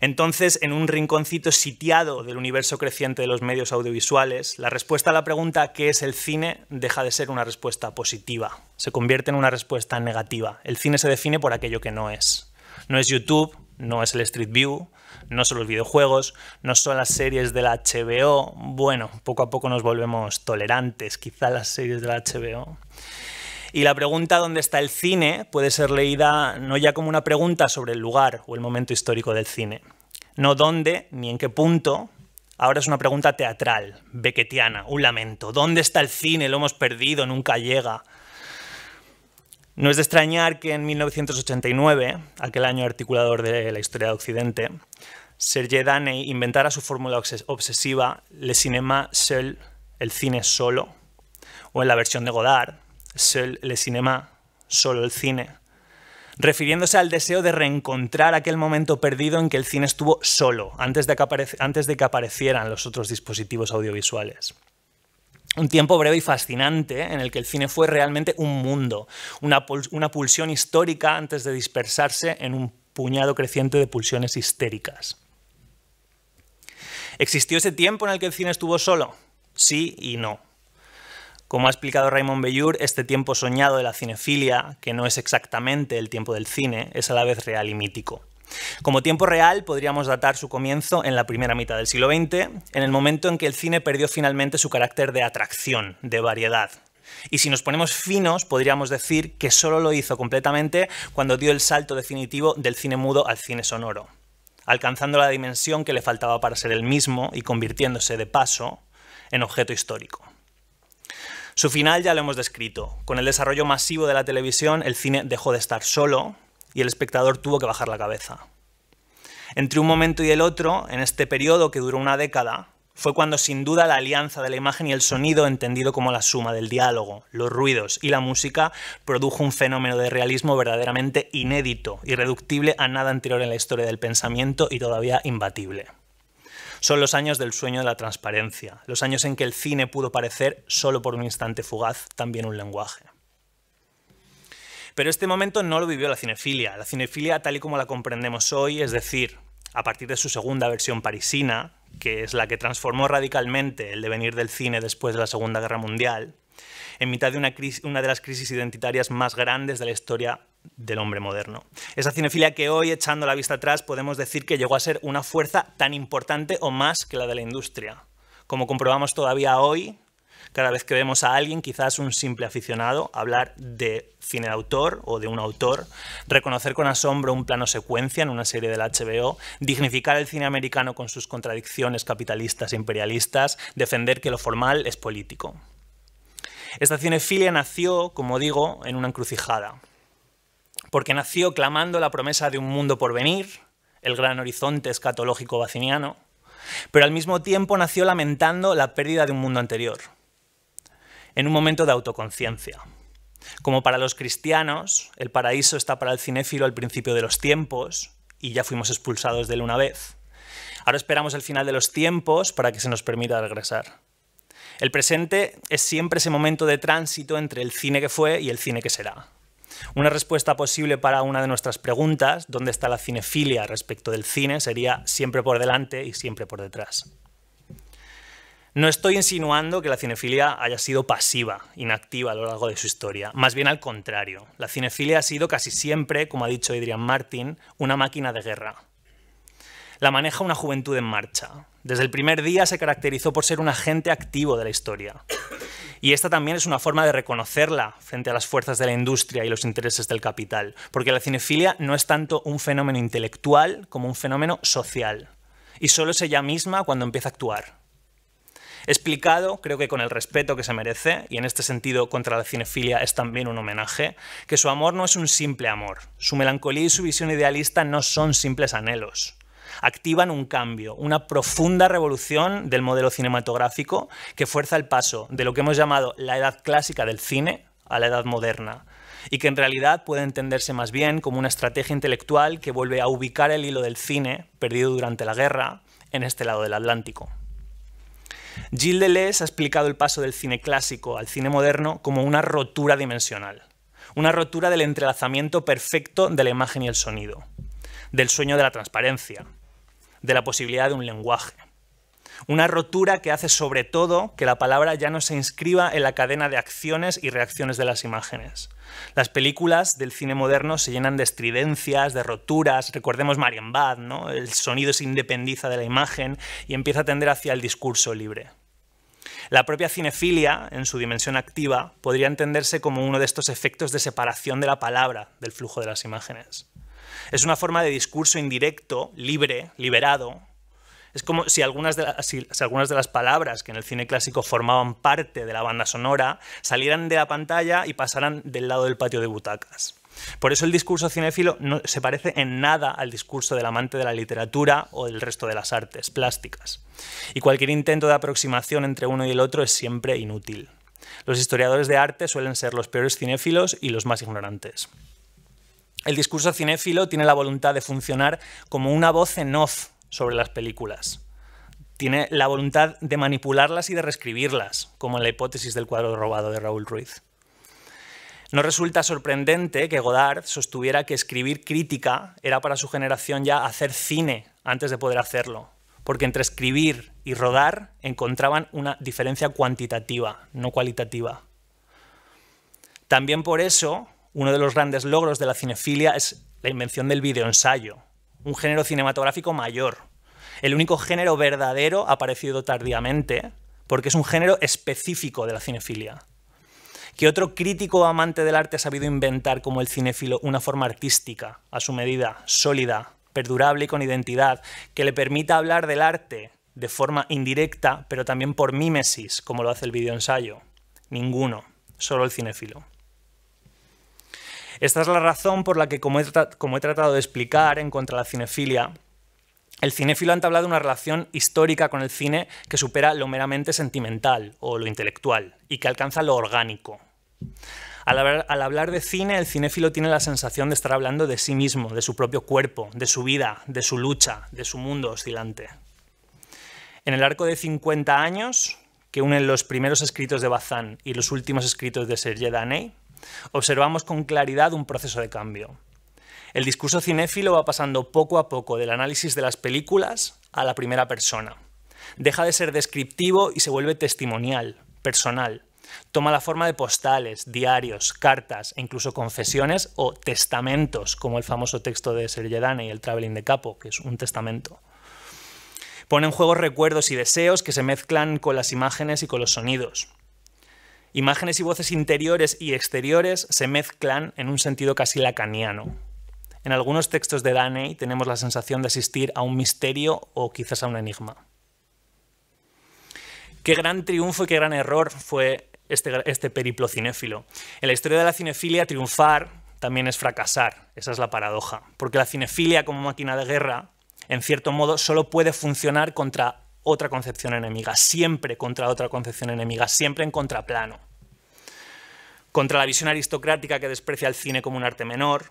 [SPEAKER 2] Entonces, en un rinconcito sitiado del universo creciente de los medios audiovisuales, la respuesta a la pregunta ¿qué es el cine? deja de ser una respuesta positiva, se convierte en una respuesta negativa. El cine se define por aquello que no es. No es YouTube, no es el Street View, no son los videojuegos, no son las series de la HBO. Bueno, poco a poco nos volvemos tolerantes, quizá las series de la HBO. Y la pregunta dónde está el cine puede ser leída no ya como una pregunta sobre el lugar o el momento histórico del cine, no dónde ni en qué punto. Ahora es una pregunta teatral, bequetiana, un lamento. ¿Dónde está el cine? Lo hemos perdido, nunca llega. No es de extrañar que en 1989, aquel año articulador de la historia de Occidente, Sergei Daney inventara su fórmula obsesiva Le cinéma seul, el cine solo, o en la versión de Godard, seul le cinéma, solo el cine, refiriéndose al deseo de reencontrar aquel momento perdido en que el cine estuvo solo, antes de que aparecieran los otros dispositivos audiovisuales un tiempo breve y fascinante ¿eh? en el que el cine fue realmente un mundo, una, pulsión histórica antes de dispersarse en un puñado creciente de pulsiones histéricas. ¿Existió ese tiempo en el que el cine estuvo solo? Sí y no. Como ha explicado Raymond Bellur, este tiempo soñado de la cinefilia, que no es exactamente el tiempo del cine, es a la vez real y mítico. Como tiempo real, podríamos datar su comienzo en la primera mitad del siglo XX, en el momento en que el cine perdió finalmente su carácter de atracción, de variedad. Y si nos ponemos finos, podríamos decir que solo lo hizo completamente cuando dio el salto definitivo del cine mudo al cine sonoro, alcanzando la dimensión que le faltaba para ser el mismo y convirtiéndose de paso en objeto histórico. Su final ya lo hemos descrito. Con el desarrollo masivo de la televisión, el cine dejó de estar solo y el espectador tuvo que bajar la cabeza. Entre un momento y el otro, en este periodo que duró una década, fue cuando sin duda la alianza de la imagen y el sonido, entendido como la suma del diálogo, los ruidos y la música, produjo un fenómeno de realismo verdaderamente inédito, irreductible a nada anterior en la historia del pensamiento y todavía imbatible. Son los años del sueño de la transparencia, los años en que el cine pudo parecer, solo por un instante fugaz, también un lenguaje. Pero este momento no lo vivió la cinefilia. La cinefilia tal y como la comprendemos hoy, es decir, a partir de su segunda versión parisina, que es la que transformó radicalmente el devenir del cine después de la Segunda Guerra Mundial, en mitad de una, de las crisis identitarias más grandes de la historia del hombre moderno. Esa cinefilia que hoy, echando la vista atrás, podemos decir que llegó a ser una fuerza tan importante o más que la de la industria. Como comprobamos todavía hoy, cada vez que vemos a alguien, quizás un simple aficionado, hablar de cine autor o de un autor, reconocer con asombro un plano secuencia en una serie del HBO, dignificar el cine americano con sus contradicciones capitalistas e imperialistas, defender que lo formal es político. Esta cinefilia nació, como digo, en una encrucijada, porque nació clamando la promesa de un mundo por venir, el gran horizonte escatológico vaciniano, pero al mismo tiempo nació lamentando la pérdida de un mundo anterior, en un momento de autoconciencia. Como para los cristianos, el paraíso está para el cinéfilo al principio de los tiempos, y ya fuimos expulsados de él una vez. Ahora esperamos el final de los tiempos para que se nos permita regresar. El presente es siempre ese momento de tránsito entre el cine que fue y el cine que será. Una respuesta posible para una de nuestras preguntas, ¿dónde está la cinefilia respecto del cine?, sería siempre por delante y siempre por detrás. No estoy insinuando que la cinefilia haya sido pasiva, inactiva a lo largo de su historia, más bien al contrario. La cinefilia ha sido casi siempre, como ha dicho Adrian Martin, una máquina de guerra. La maneja una juventud en marcha. Desde el primer día se caracterizó por ser un agente activo de la historia. Y esta también es una forma de reconocerla frente a las fuerzas de la industria y los intereses del capital, porque la cinefilia no es tanto un fenómeno intelectual como un fenómeno social. Y solo es ella misma cuando empieza a actuar explicado, creo que con el respeto que se merece, y en este sentido contra la cinefilia es también un homenaje, que su amor no es un simple amor. Su melancolía y su visión idealista no son simples anhelos. Activan un cambio, una profunda revolución del modelo cinematográfico que fuerza el paso de lo que hemos llamado la edad clásica del cine a la edad moderna, y que en realidad puede entenderse más bien como una estrategia intelectual que vuelve a ubicar el hilo del cine, perdido durante la guerra, en este lado del Atlántico. Gilles Deleuze ha explicado el paso del cine clásico al cine moderno como una rotura dimensional, una rotura del entrelazamiento perfecto de la imagen y el sonido, del sueño de la transparencia, de la posibilidad de un lenguaje, una rotura que hace sobre todo que la palabra ya no se inscriba en la cadena de acciones y reacciones de las imágenes. Las películas del cine moderno se llenan de estridencias, de roturas, recordemos Marienbad, ¿no? el sonido se independiza de la imagen y empieza a tender hacia el discurso libre. La propia cinefilia, en su dimensión activa, podría entenderse como uno de estos efectos de separación de la palabra del flujo de las imágenes. Es una forma de discurso indirecto, libre, liberado, es como si algunas, de las palabras que en el cine clásico formaban parte de la banda sonora salieran de la pantalla y pasaran del lado del patio de butacas. Por eso el discurso cinéfilo no se parece en nada al discurso del amante de la literatura o del resto de las artes plásticas. Y cualquier intento de aproximación entre uno y el otro es siempre inútil. Los historiadores de arte suelen ser los peores cinéfilos y los más ignorantes. El discurso cinéfilo tiene la voluntad de funcionar como una voz en off sobre las películas. Tiene la voluntad de manipularlas y de reescribirlas, como en la hipótesis del cuadro robado de Raúl Ruiz. No resulta sorprendente que Godard sostuviera que escribir crítica era para su generación ya hacer cine antes de poder hacerlo, porque entre escribir y rodar encontraban una diferencia cuantitativa, no cualitativa. También por eso, uno de los grandes logros de la cinefilia es la invención del videoensayo, un género cinematográfico mayor. El único género verdadero aparecido tardíamente, porque es un género específico de la cinefilia. ¿Qué otro crítico o amante del arte ha sabido inventar como el cinéfilo una forma artística, a su medida, sólida, perdurable y con identidad, que le permita hablar del arte de forma indirecta, pero también por mímesis, como lo hace el videoensayo? Ninguno, solo el cinéfilo. Esta es la razón por la que, como he, tratado de explicar en contra la cinefilia, el cinéfilo ha entablado una relación histórica con el cine que supera lo meramente sentimental o lo intelectual y que alcanza lo orgánico. Al hablar, de cine, el cinéfilo tiene la sensación de estar hablando de sí mismo, de su propio cuerpo, de su vida, de su lucha, de su mundo oscilante. En el arco de 50 años, que unen los primeros escritos de Bazán y los últimos escritos de Serge Daney, Observamos con claridad un proceso de cambio. El discurso cinéfilo va pasando poco a poco del análisis de las películas a la primera persona. Deja de ser descriptivo y se vuelve testimonial, personal. Toma la forma de postales, diarios, cartas e incluso confesiones o testamentos, como el famoso texto de Sergio Dane y el Traveling de Capo, que es un testamento. Pone en juego recuerdos y deseos que se mezclan con las imágenes y con los sonidos. Imágenes y voces interiores y exteriores se mezclan en un sentido casi lacaniano. En algunos textos de Daney tenemos la sensación de asistir a un misterio o quizás a un enigma. Qué gran triunfo y qué gran error fue este, este periplo cinéfilo. En la historia de la cinefilia, triunfar también es fracasar. Esa es la paradoja. Porque la cinefilia como máquina de guerra, en cierto modo, solo puede funcionar contra otra concepción enemiga, siempre contra otra concepción enemiga, siempre en contraplano. Contra la visión aristocrática que desprecia el cine como un arte menor,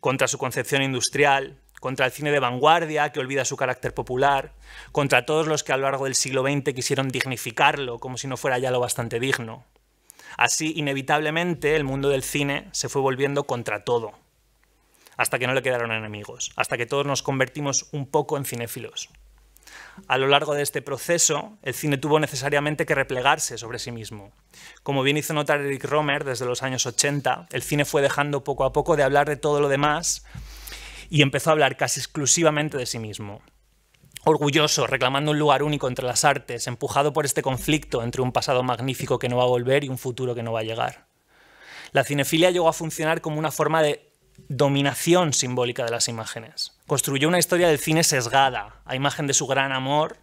[SPEAKER 2] contra su concepción industrial, contra el cine de vanguardia que olvida su carácter popular, contra todos los que a lo largo del siglo XX quisieron dignificarlo como si no fuera ya lo bastante digno. Así, inevitablemente, el mundo del cine se fue volviendo contra todo, hasta que no le quedaron enemigos, hasta que todos nos convertimos un poco en cinéfilos a lo largo de este proceso, el cine tuvo necesariamente que replegarse sobre sí mismo. Como bien hizo notar Eric Romer desde los años 80, el cine fue dejando poco a poco de hablar de todo lo demás y empezó a hablar casi exclusivamente de sí mismo. Orgulloso, reclamando un lugar único entre las artes, empujado por este conflicto entre un pasado magnífico que no va a volver y un futuro que no va a llegar. La cinefilia llegó a funcionar como una forma de dominación simbólica de las imágenes. Construyó una historia del cine sesgada, a imagen de su gran amor,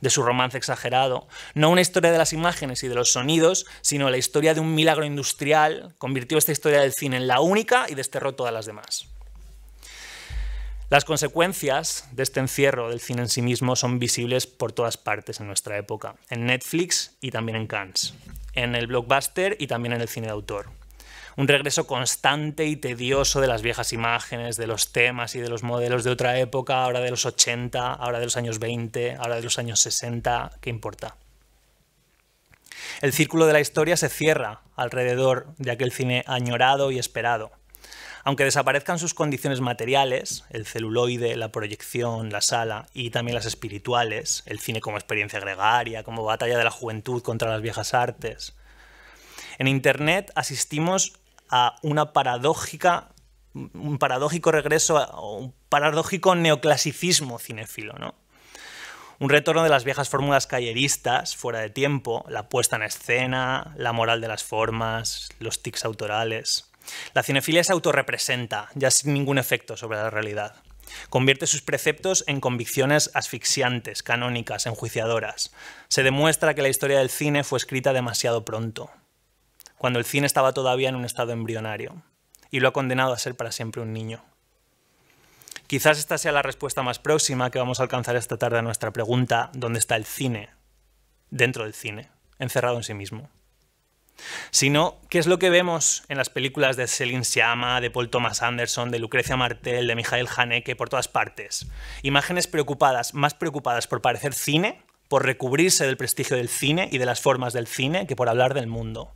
[SPEAKER 2] de su romance exagerado. No una historia de las imágenes y de los sonidos, sino la historia de un milagro industrial. Convirtió esta historia del cine en la única y desterró todas las demás. Las consecuencias de este encierro del cine en sí mismo son visibles por todas partes en nuestra época, en Netflix y también en Cannes, en el blockbuster y también en el cine de autor un regreso constante y tedioso de las viejas imágenes, de los temas y de los modelos de otra época, ahora de los 80, ahora de los años 20, ahora de los años 60, ¿qué importa? El círculo de la historia se cierra alrededor de aquel cine añorado y esperado. Aunque desaparezcan sus condiciones materiales, el celuloide, la proyección, la sala y también las espirituales, el cine como experiencia gregaria, como batalla de la juventud contra las viejas artes. En Internet asistimos a un paradójico regreso un paradójico neoclasicismo cinéfilo, ¿no? Un retorno de las viejas fórmulas calleristas, fuera de tiempo, la puesta en escena, la moral de las formas, los tics autorales. La cinefilia se autorrepresenta, ya sin ningún efecto sobre la realidad. Convierte sus preceptos en convicciones asfixiantes, canónicas, enjuiciadoras. Se demuestra que la historia del cine fue escrita demasiado pronto, cuando el cine estaba todavía en un estado embrionario, y lo ha condenado a ser para siempre un niño. Quizás esta sea la respuesta más próxima que vamos a alcanzar esta tarde a nuestra pregunta, ¿dónde está el cine? Dentro del cine, encerrado en sí mismo. Sino, ¿qué es lo que vemos en las películas de Celine Siama, de Paul Thomas Anderson, de Lucrecia Martel, de Mijael Haneke, por todas partes? Imágenes preocupadas, más preocupadas por parecer cine, por recubrirse del prestigio del cine y de las formas del cine, que por hablar del mundo.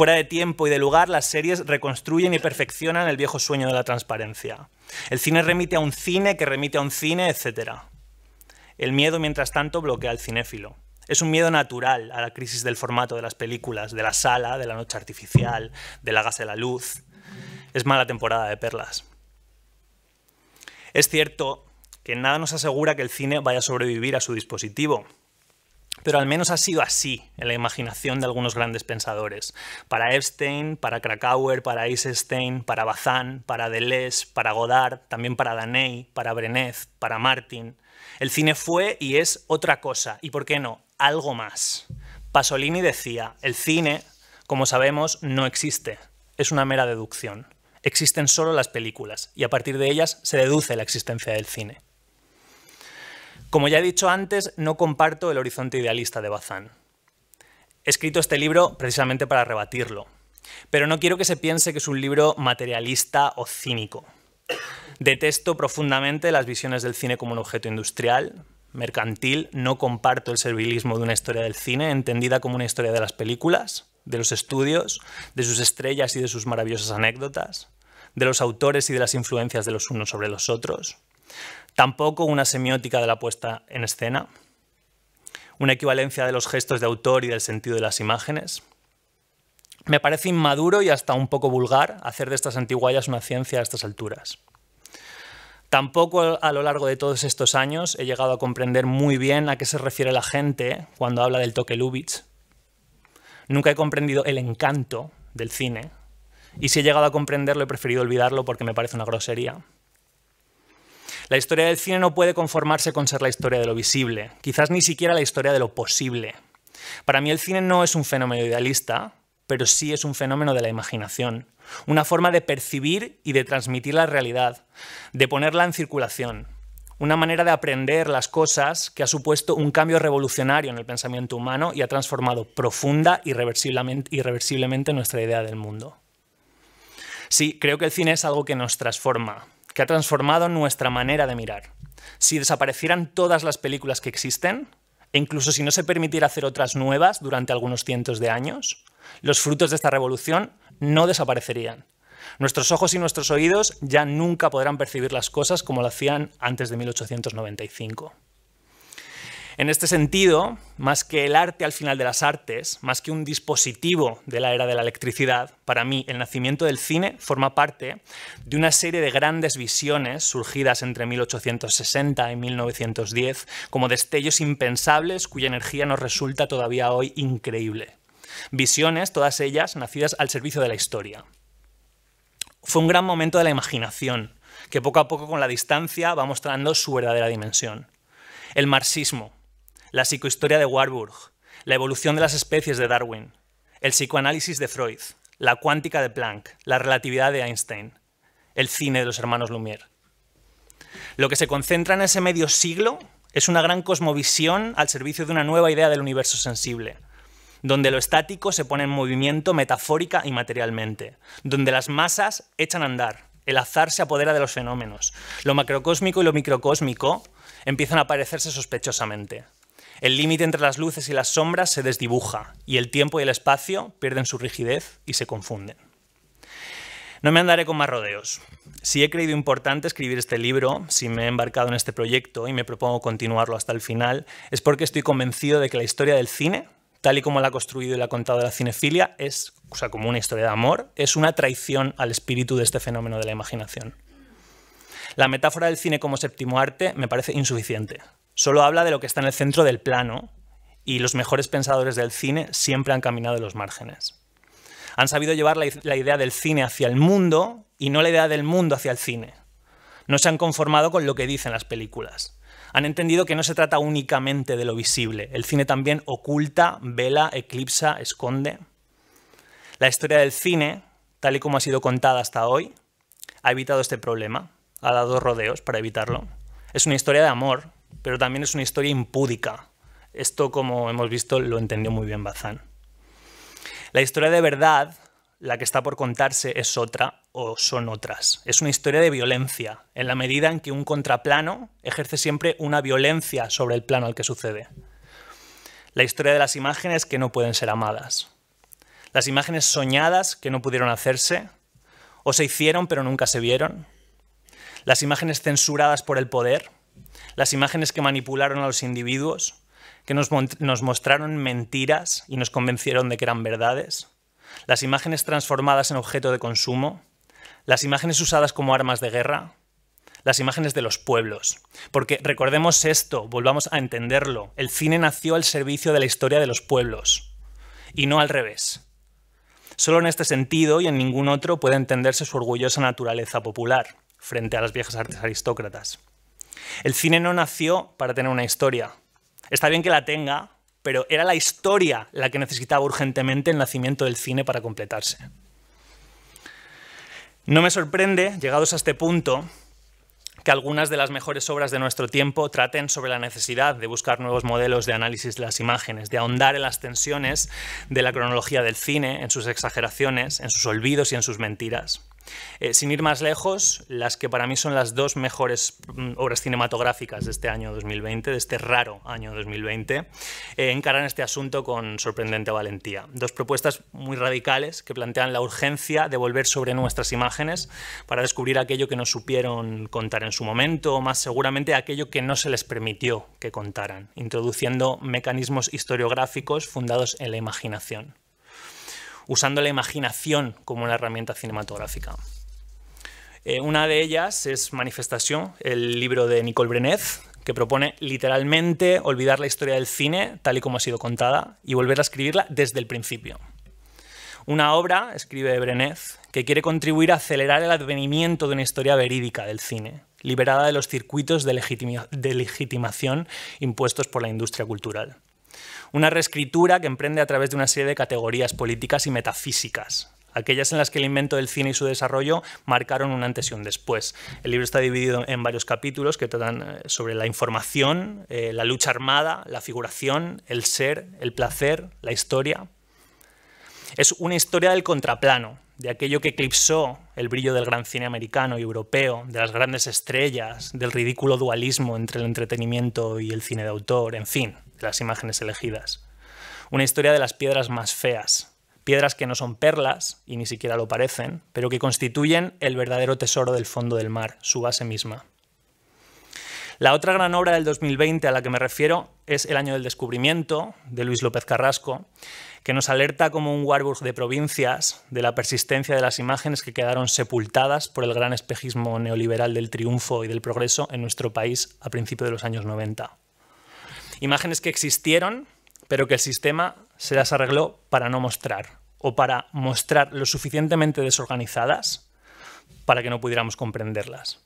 [SPEAKER 2] Fuera de tiempo y de lugar, las series reconstruyen y perfeccionan el viejo sueño de la transparencia. El cine remite a un cine que remite a un cine, etc. El miedo, mientras tanto, bloquea al cinéfilo. Es un miedo natural a la crisis del formato de las películas, de la sala, de la noche artificial, de la gas de la luz. Es mala temporada de perlas. Es cierto que nada nos asegura que el cine vaya a sobrevivir a su dispositivo, pero al menos ha sido así en la imaginación de algunos grandes pensadores. Para Epstein, para Krakauer, para Eisenstein, para Bazán, para Deleuze, para Godard, también para Daney, para Brenet, para Martin. El cine fue y es otra cosa, y por qué no, algo más. Pasolini decía, el cine, como sabemos, no existe, es una mera deducción. Existen solo las películas, y a partir de ellas se deduce la existencia del cine. Como ya he dicho antes, no comparto el horizonte idealista de Bazán. He escrito este libro precisamente para rebatirlo, pero no quiero que se piense que es un libro materialista o cínico. Detesto profundamente las visiones del cine como un objeto industrial, mercantil, no comparto el servilismo de una historia del cine, entendida como una historia de las películas, de los estudios, de sus estrellas y de sus maravillosas anécdotas, de los autores y de las influencias de los unos sobre los otros. Tampoco una semiótica de la puesta en escena, una equivalencia de los gestos de autor y del sentido de las imágenes. Me parece inmaduro y hasta un poco vulgar hacer de estas antiguallas una ciencia a estas alturas. Tampoco a lo largo de todos estos años he llegado a comprender muy bien a qué se refiere la gente cuando habla del toque Lubitsch. Nunca he comprendido el encanto del cine y si he llegado a comprenderlo he preferido olvidarlo porque me parece una grosería. La historia del cine no puede conformarse con ser la historia de lo visible, quizás ni siquiera la historia de lo posible. Para mí el cine no es un fenómeno idealista, pero sí es un fenómeno de la imaginación, una forma de percibir y de transmitir la realidad, de ponerla en circulación, una manera de aprender las cosas que ha supuesto un cambio revolucionario en el pensamiento humano y ha transformado profunda y irreversiblemente nuestra idea del mundo. Sí, creo que el cine es algo que nos transforma, que ha transformado nuestra manera de mirar. Si desaparecieran todas las películas que existen, e incluso si no se permitiera hacer otras nuevas durante algunos cientos de años, los frutos de esta revolución no desaparecerían. Nuestros ojos y nuestros oídos ya nunca podrán percibir las cosas como lo hacían antes de 1895. En este sentido, más que el arte al final de las artes, más que un dispositivo de la era de la electricidad, para mí el nacimiento del cine forma parte de una serie de grandes visiones surgidas entre 1860 y 1910 como destellos impensables cuya energía nos resulta todavía hoy increíble. Visiones, todas ellas, nacidas al servicio de la historia. Fue un gran momento de la imaginación, que poco a poco con la distancia va mostrando su verdadera dimensión. El marxismo, la psicohistoria de Warburg, la evolución de las especies de Darwin, el psicoanálisis de Freud, la cuántica de Planck, la relatividad de Einstein, el cine de los hermanos Lumière. Lo que se concentra en ese medio siglo es una gran cosmovisión al servicio de una nueva idea del universo sensible, donde lo estático se pone en movimiento metafórica y materialmente, donde las masas echan a andar, el azar se apodera de los fenómenos, lo macrocósmico y lo microcósmico empiezan a parecerse sospechosamente. El límite entre las luces y las sombras se desdibuja y el tiempo y el espacio pierden su rigidez y se confunden. No me andaré con más rodeos. Si he creído importante escribir este libro, si me he embarcado en este proyecto y me propongo continuarlo hasta el final, es porque estoy convencido de que la historia del cine, tal y como la ha construido y la ha contado la cinefilia, es, o sea, como una historia de amor, es una traición al espíritu de este fenómeno de la imaginación. La metáfora del cine como séptimo arte me parece insuficiente. Solo habla de lo que está en el centro del plano y los mejores pensadores del cine siempre han caminado en los márgenes. Han sabido llevar la idea del cine hacia el mundo y no la idea del mundo hacia el cine. No se han conformado con lo que dicen las películas. Han entendido que no se trata únicamente de lo visible. El cine también oculta, vela, eclipsa, esconde. La historia del cine, tal y como ha sido contada hasta hoy, ha evitado este problema, ha dado rodeos para evitarlo. Es una historia de amor, pero también es una historia impúdica. Esto, como hemos visto, lo entendió muy bien Bazán. La historia de verdad, la que está por contarse, es otra o son otras. Es una historia de violencia, en la medida en que un contraplano ejerce siempre una violencia sobre el plano al que sucede. La historia de las imágenes que no pueden ser amadas. Las imágenes soñadas que no pudieron hacerse, o se hicieron pero nunca se vieron. Las imágenes censuradas por el poder, las imágenes que manipularon a los individuos, que nos, mostraron mentiras y nos convencieron de que eran verdades, las imágenes transformadas en objeto de consumo, las imágenes usadas como armas de guerra, las imágenes de los pueblos. Porque recordemos esto, volvamos a entenderlo, el cine nació al servicio de la historia de los pueblos, y no al revés. Solo en este sentido y en ningún otro puede entenderse su orgullosa naturaleza popular frente a las viejas artes aristócratas. El cine no nació para tener una historia. Está bien que la tenga, pero era la historia la que necesitaba urgentemente el nacimiento del cine para completarse. No me sorprende, llegados a este punto, que algunas de las mejores obras de nuestro tiempo traten sobre la necesidad de buscar nuevos modelos de análisis de las imágenes, de ahondar en las tensiones de la cronología del cine, en sus exageraciones, en sus olvidos y en sus mentiras. Eh, sin ir más lejos, las que para mí son las dos mejores mm, obras cinematográficas de este año 2020, de este raro año 2020, eh, encaran este asunto con sorprendente valentía. Dos propuestas muy radicales que plantean la urgencia de volver sobre nuestras imágenes para descubrir aquello que no supieron contar en su momento, o más seguramente aquello que no se les permitió que contaran, introduciendo mecanismos historiográficos fundados en la imaginación usando la imaginación como una herramienta cinematográfica. Eh, una de ellas es Manifestación, el libro de Nicole Brenez que propone literalmente olvidar la historia del cine tal y como ha sido contada y volver a escribirla desde el principio. Una obra, escribe Brenez que quiere contribuir a acelerar el advenimiento de una historia verídica del cine, liberada de los circuitos de legitimación impuestos por la industria cultural una reescritura que emprende a través de una serie de categorías políticas y metafísicas, aquellas en las que el invento del cine y su desarrollo marcaron un antes y un después. El libro está dividido en varios capítulos que tratan eh, sobre la información, eh, la lucha armada, la figuración, el ser, el placer, la historia. Es una historia del contraplano, de aquello que eclipsó el brillo del gran cine americano y europeo, de las grandes estrellas, del ridículo dualismo entre el entretenimiento y el cine de autor, en fin las imágenes elegidas. Una historia de las piedras más feas, piedras que no son perlas, y ni siquiera lo parecen, pero que constituyen el verdadero tesoro del fondo del mar, su base misma. La otra gran obra del 2020 a la que me refiero es El año del descubrimiento, de Luis López Carrasco, que nos alerta como un Warburg de provincias de la persistencia de las imágenes que quedaron sepultadas por el gran espejismo neoliberal del triunfo y del progreso en nuestro país a principios de los años 90. Imágenes que existieron, pero que el sistema se las arregló para no mostrar o para mostrar lo suficientemente desorganizadas para que no pudiéramos comprenderlas.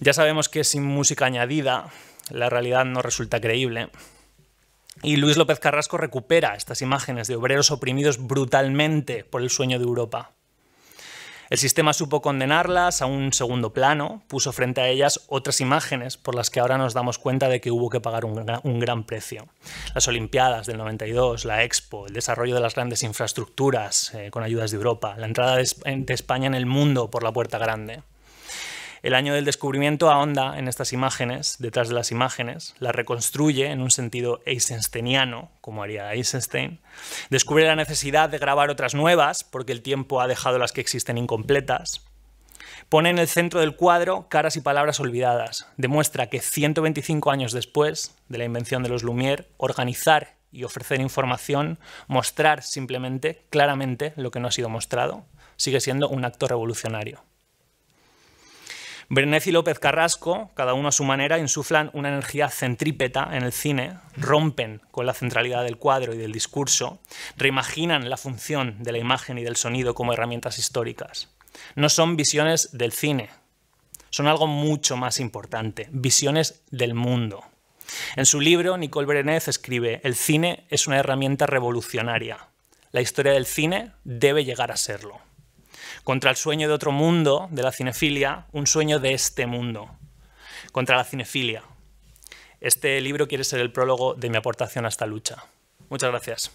[SPEAKER 2] Ya sabemos que sin música añadida la realidad no resulta creíble. Y Luis López Carrasco recupera estas imágenes de obreros oprimidos brutalmente por el sueño de Europa. El sistema supo condenarlas a un segundo plano, puso frente a ellas otras imágenes por las que ahora nos damos cuenta de que hubo que pagar un, gran precio. Las Olimpiadas del 92, la Expo, el desarrollo de las grandes infraestructuras eh, con ayudas de Europa, la entrada de España en el mundo por la puerta grande. El año del descubrimiento ahonda en estas imágenes, detrás de las imágenes, las reconstruye en un sentido eisensteiniano, como haría Eisenstein, descubre la necesidad de grabar otras nuevas, porque el tiempo ha dejado las que existen incompletas, pone en el centro del cuadro caras y palabras olvidadas, demuestra que 125 años después de la invención de los Lumière, organizar y ofrecer información, mostrar simplemente, claramente, lo que no ha sido mostrado, sigue siendo un acto revolucionario. Bernet y López Carrasco, cada uno a su manera, insuflan una energía centrípeta en el cine, rompen con la centralidad del cuadro y del discurso, reimaginan la función de la imagen y del sonido como herramientas históricas. No son visiones del cine, son algo mucho más importante, visiones del mundo. En su libro, Nicole Berenez escribe, el cine es una herramienta revolucionaria. La historia del cine debe llegar a serlo contra el sueño de otro mundo, de la cinefilia, un sueño de este mundo, contra la cinefilia. Este libro quiere ser el prólogo de mi aportación a esta lucha. Muchas gracias.